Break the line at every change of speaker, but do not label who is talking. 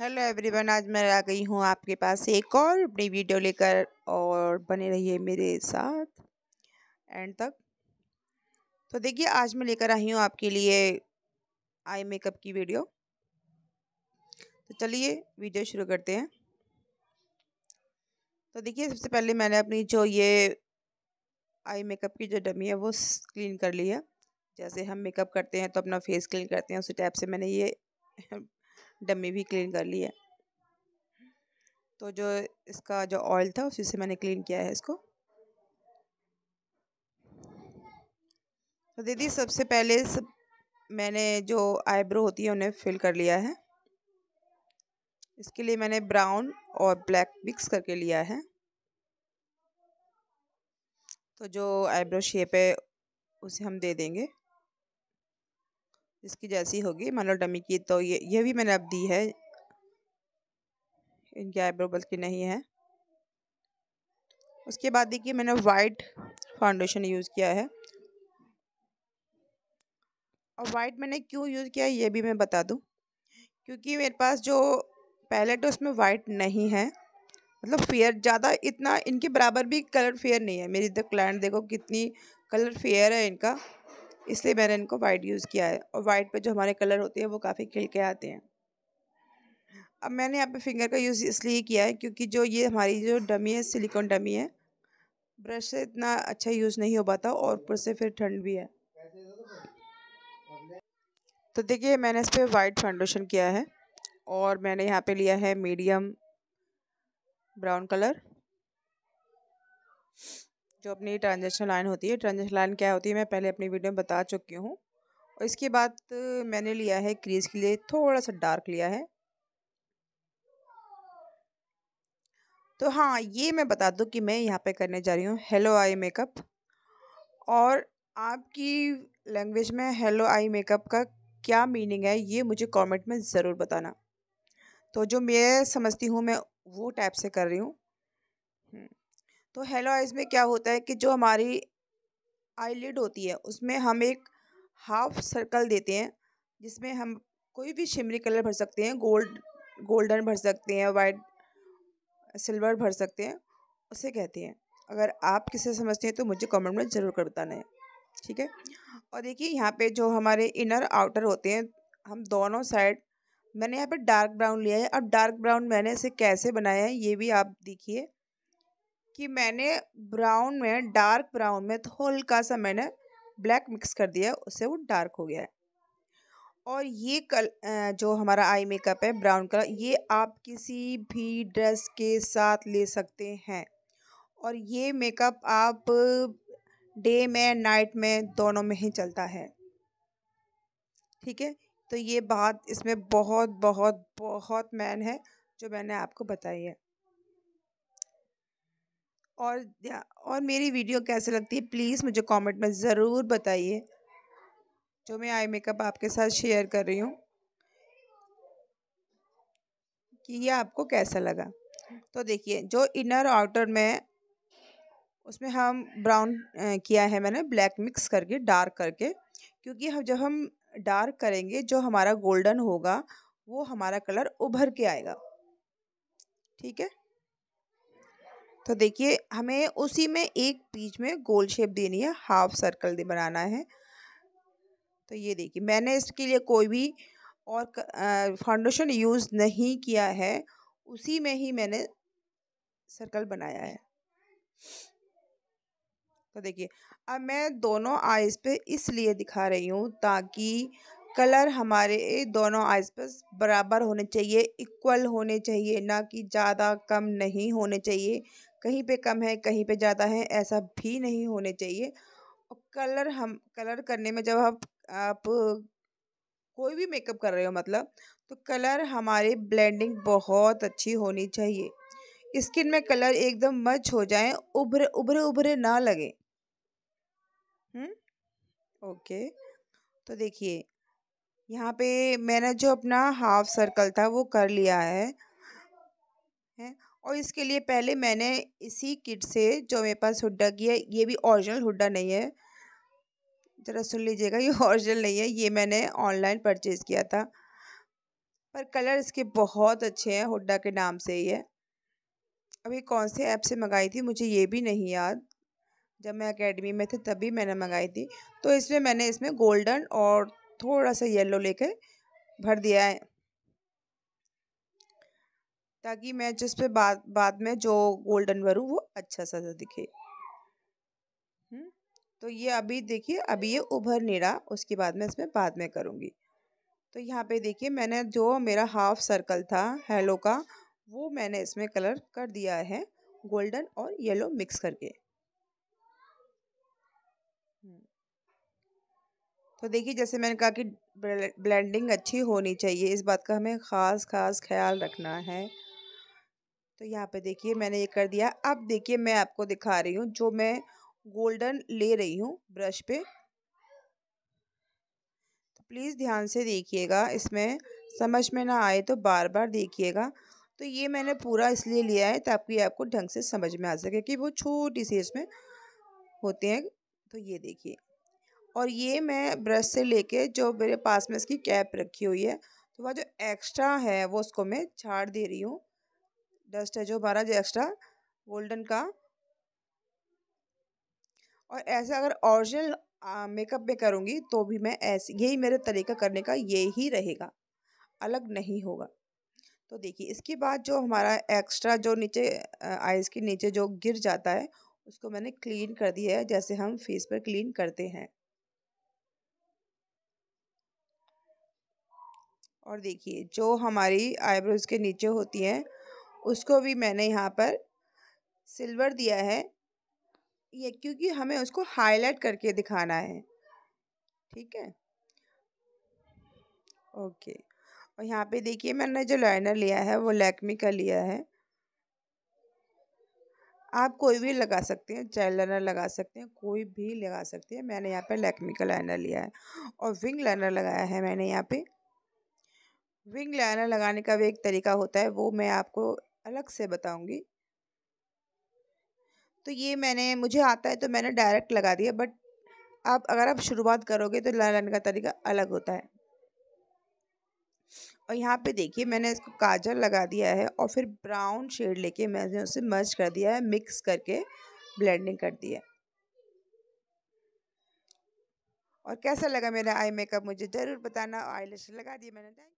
Hello everyone आज मैं आ गई हूँ आपके पास एक और अपनी वीडियो लेकर और बने रहिए मेरे साथ एंड तक तो देखिए आज मैं लेकर आई हूँ आपके लिए आई मेकअप की वीडियो तो चलिए वीडियो शुरू करते हैं तो देखिए सबसे पहले मैंने अपनी जो ये आई मेकअप की जो डमी है वो क्लीन कर ली है जैसे हम मेकअप करते हैं तो अपना फेस क्लीन करते हैं उसी टाइप से मैंने ये डमी भी क्लीन कर ली है तो जो इसका जो ऑयल था उसी से मैंने क्लीन किया है इसको तो दीदी सबसे पहले सब मैंने जो आईब्रो होती है उन्हें फिल कर लिया है इसके लिए मैंने ब्राउन और ब्लैक मिक्स करके लिया है तो जो आईब्रो शेप है उसे हम दे देंगे इसकी जैसी होगी मान लो डमी की तो ये ये भी मैंने अब दी है इनके आईब्रो बल्कि नहीं है उसके बाद देखिए मैंने वाइट फाउंडेशन यूज़ किया है और वाइट मैंने क्यों यूज़ किया ये भी मैं बता दूँ क्योंकि मेरे पास जो पैलेट है उसमें वाइट नहीं है मतलब फेयर ज़्यादा इतना इनके बराबर भी कलर फेयर नहीं है मेरी इधर तो क्लाइंट देखो कितनी कलर फेयर है इनका इसलिए मैंने इनको वाइट यूज़ किया है और वाइट पर जो हमारे कलर होते हैं वो काफ़ी खिल के आते हैं अब मैंने यहाँ पे फिंगर का यूज़ इसलिए किया है क्योंकि जो ये हमारी जो डमी है सिलिकॉन डमी है ब्रश से इतना अच्छा यूज़ नहीं हो पाता और ऊपर से फिर ठंड भी है तो देखिए मैंने इस पर वाइट फाउंडेशन किया है और मैंने यहाँ पे लिया है मीडियम ब्राउन कलर जो अपनी ट्रांजेक्शन लाइन होती है ट्रांजेक्शन लाइन क्या होती है मैं पहले अपनी वीडियो में बता चुकी हूँ और इसके बाद मैंने लिया है क्रीज़ के लिए थोड़ा सा डार्क लिया है तो हाँ ये मैं बता दूँ कि मैं यहाँ पे करने जा रही हूँ हेलो आई मेकअप और आपकी लैंग्वेज में हेलो आई मेकअप का क्या मीनिंग है ये मुझे कमेंट में ज़रूर बताना तो जो मैं समझती हूँ मैं वो टाइप से कर रही हूँ तो हेलो आइज़ में क्या होता है कि जो हमारी आईलिड होती है उसमें हम एक हाफ सर्कल देते हैं जिसमें हम कोई भी शिमरी कलर भर सकते हैं गोल्ड गोल्डन भर सकते हैं वाइट सिल्वर भर सकते हैं उसे कहते हैं अगर आप किसे समझते हैं तो मुझे कमेंट में ज़रूर कर बताना है ठीक है और देखिए यहाँ पे जो हमारे इनर आउटर होते हैं हम दोनों साइड मैंने यहाँ पे डार्क ब्राउन लिया है अब डार्क ब्राउन मैंने इसे कैसे बनाया है ये भी आप देखिए कि मैंने ब्राउन में डार्क ब्राउन में तो हल्का सा मैंने ब्लैक मिक्स कर दिया उससे वो डार्क हो गया है और ये कल जो हमारा आई मेकअप है ब्राउन कलर ये आप किसी भी ड्रेस के साथ ले सकते हैं और ये मेकअप आप डे में नाइट में दोनों में ही चलता है ठीक है तो ये बात इसमें बहुत बहुत बहुत मैन है जो मैंने आपको बताई है और और मेरी वीडियो कैसे लगती है प्लीज़ मुझे कमेंट में ज़रूर बताइए जो मैं आई मेकअप आपके साथ शेयर कर रही हूँ कि ये आपको कैसा लगा तो देखिए जो इनर आउटर में उसमें हम ब्राउन किया है मैंने ब्लैक मिक्स करके डार्क करके क्योंकि हम जब हम डार्क करेंगे जो हमारा गोल्डन होगा वो हमारा कलर उभर के आएगा ठीक है तो देखिए हमें उसी में एक बीच में गोल शेप देनी है हाफ सर्कल बनाना है तो ये देखिए मैंने इसके लिए कोई भी और फाउंडेशन यूज़ नहीं किया है उसी में ही मैंने सर्कल बनाया है तो देखिए अब मैं दोनों आइज़ पे इसलिए दिखा रही हूँ ताकि कलर हमारे दोनों आइज़ पे बराबर होने चाहिए इक्वल होने चाहिए ना कि ज़्यादा कम नहीं होने चाहिए कहीं पे कम है कहीं पे ज़्यादा है ऐसा भी नहीं होने चाहिए और कलर हम कलर करने में जब आप आप कोई भी मेकअप कर रहे हो मतलब तो कलर हमारे ब्लेंडिंग बहुत अच्छी होनी चाहिए स्किन में कलर एकदम मच हो जाए उभरे उभरे उभरे ना लगे हम्म ओके तो देखिए यहाँ पे मैंने जो अपना हाफ सर्कल था वो कर लिया है हैं और इसके लिए पहले मैंने इसी किट से जो मेरे पास हुड्डा की है ये भी ओरिजिनल हुड्डा नहीं है ज़रा सुन लीजिएगा ये ओरिजिनल नहीं है ये मैंने ऑनलाइन परचेज़ किया था पर कलर इसके बहुत अच्छे हैं हुड्डा के नाम से ही है अभी कौन से ऐप से मंगाई थी मुझे ये भी नहीं याद जब मैं अकेडमी में थी तभी मैंने मंगाई थी तो इसमें मैंने इसमें गोल्डन और थोड़ा सा येलो लेके भर दिया है ताकि मैं जिस पे बाद बाद में जो गोल्डन भरूँ वो अच्छा सा दिखे हम्म, तो ये अभी देखिए अभी ये उभर नहीं रहा उसके बाद में इसमें बाद में करूँगी तो यहाँ पे देखिए मैंने जो मेरा हाफ सर्कल था हेलो का वो मैंने इसमें कलर कर दिया है गोल्डन और येलो मिक्स करके हम्म। तो देखिए जैसे मैंने कहा कि ब्लेंडिंग अच्छी होनी चाहिए इस बात का हमें ख़ास ख़ास ख्याल रखना है तो यहाँ पे देखिए मैंने ये कर दिया अब देखिए मैं आपको दिखा रही हूँ जो मैं गोल्डन ले रही हूँ ब्रश पे तो प्लीज़ ध्यान से देखिएगा इसमें समझ में ना आए तो बार बार देखिएगा तो ये मैंने पूरा इसलिए लिया है ताकि आपको ढंग से समझ में आ सके कि वो छोटी सी इसमें होते हैं तो ये देखिए और ये मैं ब्रश से लेके जो मेरे पास में इसकी कैप रखी हुई है तो वह जो एक्स्ट्रा है वो उसको मैं छाड़ दे रही हूँ डस्ट है जो हमारा जो एक्स्ट्रा गोल्डन का और ऐसे अगर ओरिजिनल मेकअप में करूँगी तो भी मैं ऐसे यही मेरा तरीका करने का यही रहेगा अलग नहीं होगा तो देखिए इसके बाद जो हमारा एक्स्ट्रा जो नीचे आइज़ के नीचे जो गिर जाता है उसको मैंने क्लीन कर दिया है जैसे हम फेस पर क्लीन करते हैं और देखिए जो हमारी आईब्रोज़ के नीचे होती हैं उसको भी मैंने यहाँ पर सिल्वर दिया है ये क्योंकि हमें उसको हाईलाइट करके दिखाना है ठीक है ओके और यहाँ पे देखिए मैंने जो लाइनर लिया है वो लैक्मी का लिया है आप कोई भी लगा सकते हैं जेल लाइनर लगा सकते हैं कोई भी लगा सकते हैं मैंने यहाँ पे लैक्मी का लाइनर लिया है और विंग लाइनर लगाया है मैंने यहाँ पे विंग लाइनर लगाने का भी एक तरीका होता है वो मैं आपको अलग से बताऊंगी तो ये मैंने मुझे आता है तो मैंने डायरेक्ट लगा दिया बट आप अगर आप शुरुआत करोगे तो लगाने का तरीका अलग होता है और यहाँ पे देखिए मैंने इसको काजल लगा दिया है और फिर ब्राउन शेड लेके मैंने उसे मर्ज कर दिया है मिक्स करके ब्लेंडिंग कर दिया और कैसा लगा मेरा आई मेकअप मुझे ज़रूर बताना आईलेश लगा दिया मैंने